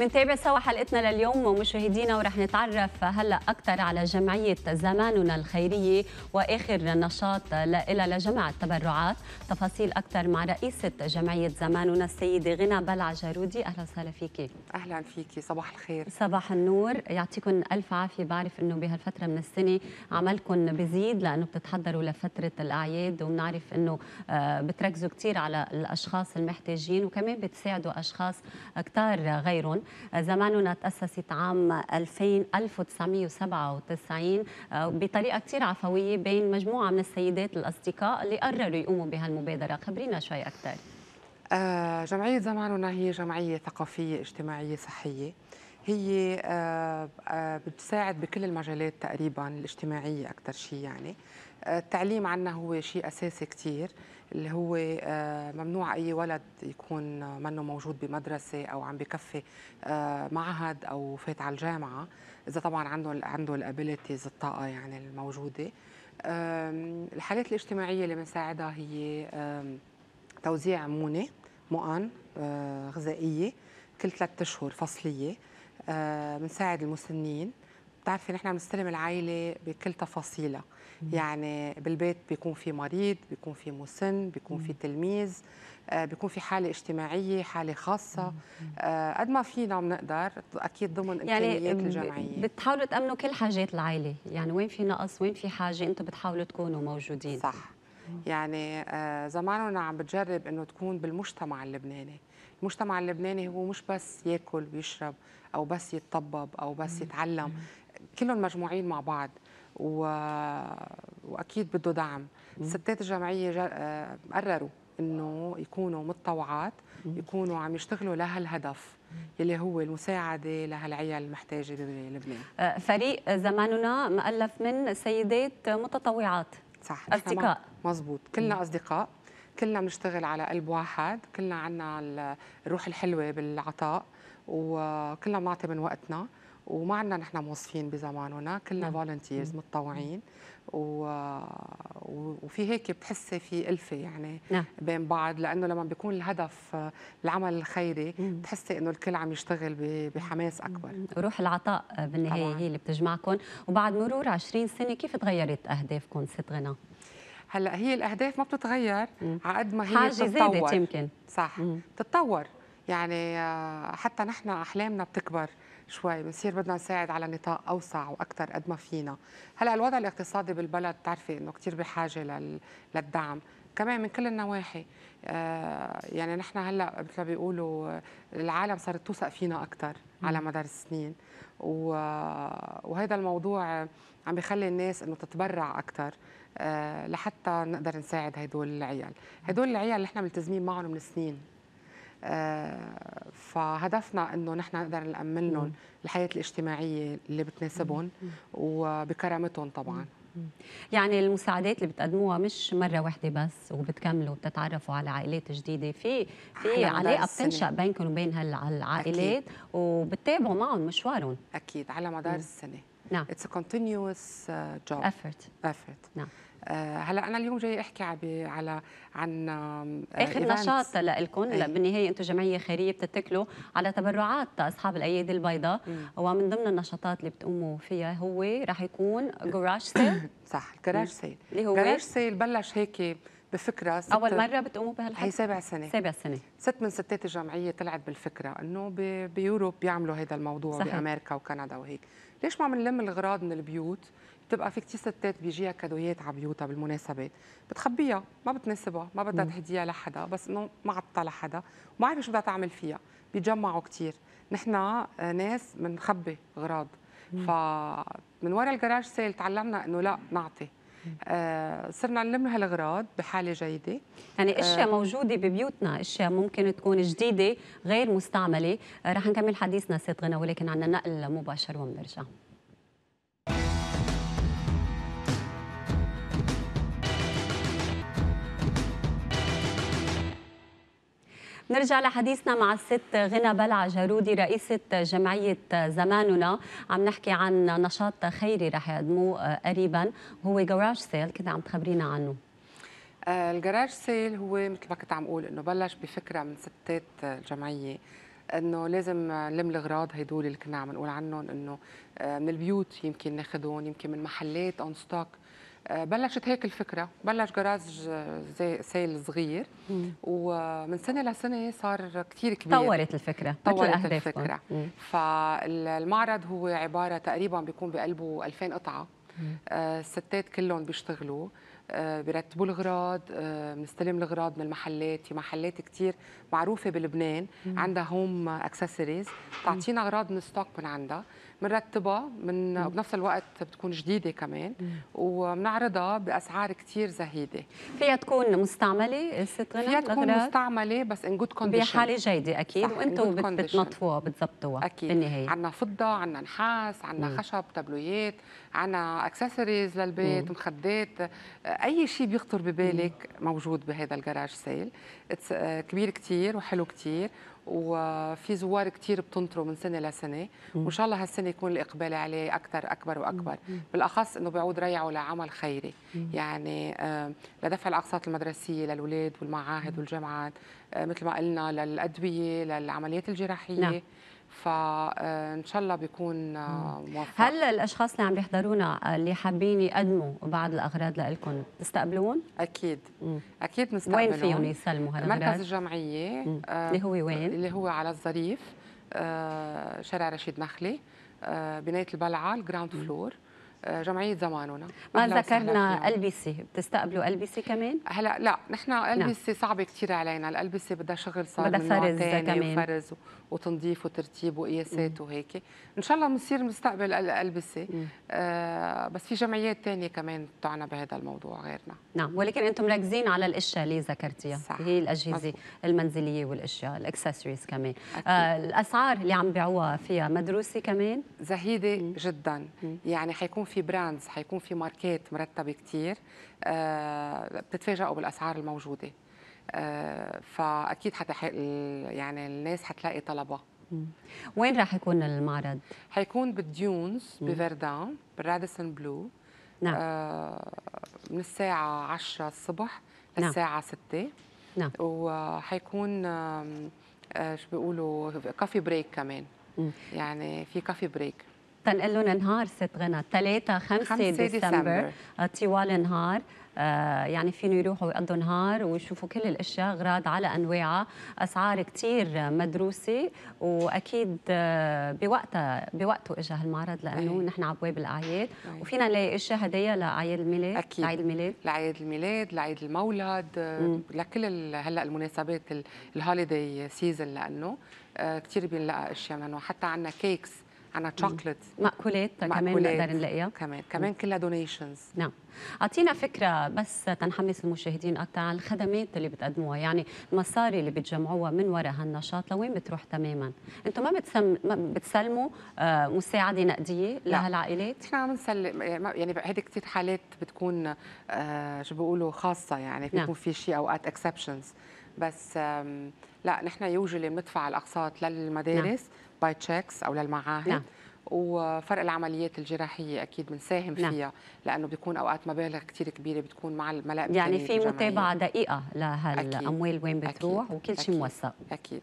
منتابع سوا حلقتنا لليوم ومشاهدينا ورح نتعرف هلا اكثر على جمعيه زماننا الخيريه واخر نشاط لها لجمع التبرعات، تفاصيل اكثر مع رئيسه جمعيه زماننا السيده غنى بلع جارودي، اهلا وسهلا فيكي. اهلا فيكي، صباح الخير. صباح النور، يعطيكم الف عافيه، بعرف انه بهالفتره من السنه عملكم بزيد لانه بتتحضروا لفتره الاعياد وبنعرف انه آه، بتركزوا كثير على الاشخاص المحتاجين وكمان بتساعدوا اشخاص كثار غيرهم، زماننا تأسست عام 2000 1997 آه، بطريقة كثير عفوية بين مجموعة من السيدات الأصدقاء اللي قرروا يقوموا بهالمبادرة خبرينا شوي أكثر آه، جمعية زماننا هي جمعية ثقافية اجتماعية صحية هي آه، بتساعد بكل المجالات تقريبا الاجتماعية أكثر شيء يعني التعليم عندنا هو شيء اساسي كثير اللي هو آه، ممنوع اي ولد يكون منه موجود بمدرسه او عم بكفي آه، معهد او فات على الجامعه اذا طبعا عنده عنده الابيليتيز الطاقه يعني الموجوده الحالات الاجتماعيه اللي بنساعدها هي توزيع مونه مؤن آه، غذائيه كل ثلاثة اشهر فصليه بنساعد المسنين بتعرفي نحن بنستلم العائله بكل تفاصيلها يعني بالبيت بيكون في مريض بيكون في مسن بيكون في تلميذ آه، بيكون في حاله اجتماعيه حاله خاصه آه، قد ما فينا بنقدر اكيد ضمن يعني امكانيات يعني الجمعيه بتحاولوا تامنوا كل حاجات العائله يعني وين في نقص وين في حاجه انتم بتحاولوا تكونوا موجودين صح يعني آه، زماننا عم بتجرب انه تكون بالمجتمع اللبناني المجتمع اللبناني هو مش بس ياكل ويشرب او بس يتطبب او بس يتعلم كلهم مجموعين مع بعض و... واكيد بده دعم ستات الجمعيه جا... آه، قرروا انه يكونوا متطوعات يكونوا عم يشتغلوا لهالهدف يلي هو المساعده لهالعيال المحتاجه بلبنان آه، فريق زماننا مؤلف من سيدات متطوعات صح اصدقاء مزبوط كلنا اصدقاء كلنا بنشتغل على قلب واحد كلنا عنا الروح الحلوه بالعطاء وكلنا بنعطي من وقتنا وما عندنا نحن موظفين بزماننا كلنا فولنتيرز نعم. متطوعين و... وفي هيك بتحسي في الفه يعني نعم. بين بعض لانه لما بيكون الهدف العمل الخيري بتحسي انه الكل عم يشتغل بحماس اكبر روح العطاء بالنهايه هي اللي بتجمعكم وبعد مرور 20 سنه كيف تغيرت اهدافكم ست غنى؟ هلا هي الاهداف ما بتتغير على قد ما هي حاجه بتتطور. زادت يمكن صح بتتطور يعني آه، حتى نحن احلامنا بتكبر شوي بنصير بدنا نساعد على نطاق اوسع واكثر قد ما فينا هلا الوضع الاقتصادي بالبلد بتعرفي انه كثير بحاجه لل... للدعم كمان من كل النواحي آه، يعني نحن هلا مثل ما بيقولوا العالم صارت توثق فينا اكثر على مدار السنين و... وهذا الموضوع عم بخلي الناس انه تتبرع اكثر آه، لحتى نقدر نساعد هدول العيال هدول العيال اللي نحن ملتزمين معهم من سنين آه، فهدفنا انه نحن نقدر نامن لهم الحياه الاجتماعيه اللي بتناسبهم وبكرامتهم طبعا يعني المساعدات اللي بتقدموها مش مره واحده بس وبتكملوا وبتتعرفوا على عائلات جديده في في علاقه بتنشا بينكم وبين هالعائلات وبتتابعوا معهم مشوارهم اكيد على مدار السنه نعم اتس كونتينيوس جوب ايفورت ايفورت نعم آه، هلا انا اليوم جاي احكي على عن آه، اخر نشاط لكم إيه. بالنهايه انتم جمعيه خيريه بتتكلوا على تبرعات اصحاب الايادي البيضاء ومن ضمن النشاطات اللي بتقوموا فيها هو رح يكون جراج سيل صح الجراج سيل اللي هو جراج سيل بلش هيك بفكره ست اول مره بتقوموا بهالحكي هي سبع سنه سبع سنه ست من ستات الجمعيه طلعت بالفكره انه بيوروب بيعملوا هذا الموضوع صحيح. بامريكا وكندا وهيك ليش ما بنلم الاغراض من البيوت بتبقى في كثير ستات بيجيها كادويات على بيوتها بالمناسبات بتخبيها ما بتناسبها ما بدها تهديها لحدا بس انه ما عطتها لحدا وما عارفه شو بدها تعمل فيها بيتجمعوا كثير نحن آه، ناس بنخبي اغراض فمن ورا الجراج سيل تعلمنا انه لا نعطي آه صرنا نلم هالغراض بحاله جيده يعني اشياء آه موجوده ببيوتنا اشياء ممكن تكون جديده غير مستعمله آه رح نكمل حديثنا ست غنى ولكن عندنا نقل مباشر ومنرجع نرجع لحديثنا مع الست غنى بلع جارودي رئيسة جمعية زماننا عم نحكي عن نشاط خيري رح يقدموه آه، قريبا هو جراج سيل كده عم تخبرينا عنه آه، الجراج سيل هو مثل ما كنت عم اقول انه بلش بفكره من ستات الجمعيه انه لازم نلم الاغراض هدول اللي كنا عم نقول عنهم انه آه، من البيوت يمكن ناخذهم يمكن من محلات اون ستوك آه، بلشت هيك الفكره بلش جراج زي سيل صغير مم. ومن سنه لسنه صار كثير كبير طورت الفكره طورت مثل الفكره مم. فالمعرض هو عباره تقريبا بيكون بقلبه 2000 قطعه آه، الستات كلهم بيشتغلوا آه، بيرتبوا الغراض آه، بنستلم الغراض من المحلات في محلات كثير معروفه بلبنان عندها هوم اكسسوارز بتعطينا اغراض من ستوك من عندها بنرتبها من وبنفس الوقت بتكون جديده كمان وبنعرضها باسعار كثير زهيده فيها تكون مستعمله ست غنم فيها تكون مستعمله بس ان جود كونديشن بحاله جيده اكيد وانتم بتنظفوها بتظبطوها اكيد بالنهايه عندنا فضه عندنا نحاس عندنا خشب تابلويات عندنا اكسسوارز للبيت مخدات آه، اي شيء بيخطر ببالك موجود بهذا الجراج سيل آه، كبير كثير وحلو كثير وفي زوار كثير بتنطروا من سنه لسنه وان شاء الله هالسنه يكون الاقبال عليه اكثر اكبر واكبر بالاخص انه بيعود ريعه لعمل خيري يعني آه، لدفع الاقساط المدرسيه للاولاد والمعاهد والجامعات آه، مثل ما قلنا للادويه للعمليات الجراحيه نعم. فان آه، شاء الله بيكون آه، موفق هل الاشخاص اللي عم يحضرونا اللي حابين يقدموا بعض الاغراض لكم بتستقبلون؟ اكيد مم. اكيد بنستقبلون وين فيهم يسلموا هالاغراض؟ مركز الجمعيه آه اللي هو وين؟ اللي هو على الظريف آه شارع رشيد نخلي آه بنايه البلعه الجراوند فلور مم. جمعيه زماننا ما ذكرنا البسه بتستقبلوا البسه كمان هلا لا نحن البسه نعم. صعبه كثير علينا الالبسه بدها شغل صار بدها فرز كمان فرز وتنظيف وترتيب وقياسات وهيك ان شاء الله بنصير مستقبل الالبسه آه بس في جمعيات ثانيه كمان بتعنى بهذا الموضوع غيرنا نعم ولكن انتم مركزين على الاشياء اللي ذكرتيها صح. هي الاجهزه مزبوط. المنزليه والاشياء الاكسسوارز كمان آه الاسعار اللي عم بيعوها فيها مدروسه كمان زهيده مم. جدا مم. يعني حيكون في براندز حيكون في ماركات مرتبه كثير آه، بتتفاجئوا بالاسعار الموجوده آه، فاكيد حتى يعني الناس حتلاقي طلبها وين راح يكون المعرض؟ حيكون بالديونز بفردان بالراديسون بلو نعم آه من الساعة 10 الصبح نعم. للساعة 6 نعم وحيكون آه شو بيقولوا كافي بريك كمان مم. يعني في كافي بريك تنقول لهم نهار ست غنى 3 5 ديسمبر آه، طوال النهار آه، يعني فين يروحوا يقضوا نهار ويشوفوا كل الاشياء اغراض على انواعها اسعار كثير مدروسه واكيد آه، بوقتها بوقته اجى هالمعرض لانه أيه. نحن على ابواب الاعياد أيه. وفينا نلاقي اشياء هدايا لاعياد الميلاد اكيد لعيد الميلاد لعيد الميلاد لعيد المولد مم. لكل هلا المناسبات الهوليدي سيزون لانه كثير بينلقى اشياء منه حتى عندنا كيكس انا تشوكلت مأكولات كمان نقدر نلاقيها كمان كمان كلها دونيشنز نعم اعطينا فكره بس تنحمس المشاهدين اكثر عن الخدمات اللي بتقدموها يعني المصاري اللي بتجمعوها من وراء هالنشاط لوين بتروح تماما انتم ما بتسم... بتسلموا آه، مساعده نقديه لهالعائلات نحن عم نسلم يعني, يعني هذه كثير حالات بتكون آه، شو بيقولوا خاصه يعني نعم. بيكون في شيء اوقات اكسبشنز بس لا نحن يوجلي بندفع الاقساط للمدارس نعم. باي تشيكس او للمعاهد نعم. وفرق العمليات الجراحيه اكيد بنساهم نعم. فيها لانه بيكون اوقات مبالغ كثير كبيره بتكون مع الملائكه يعني في متابعه دقيقه لهالاموال وين بتروح أكيد. وكل شيء موثق اكيد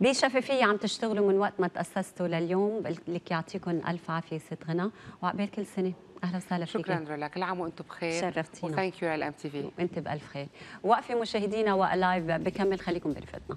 بشفافية عم تشتغلوا من وقت ما تأسستوا لليوم لك يعطيكم ألف عافية ست غنى وعقبال كل سنة اهلا وسهلا فيك شكرا رولا كل عام وانتم بخير شرفتينا وثانك يو على الام تي في وانت بالف خير وقفه مشاهدينا ولايف بكمل خليكم برفقتنا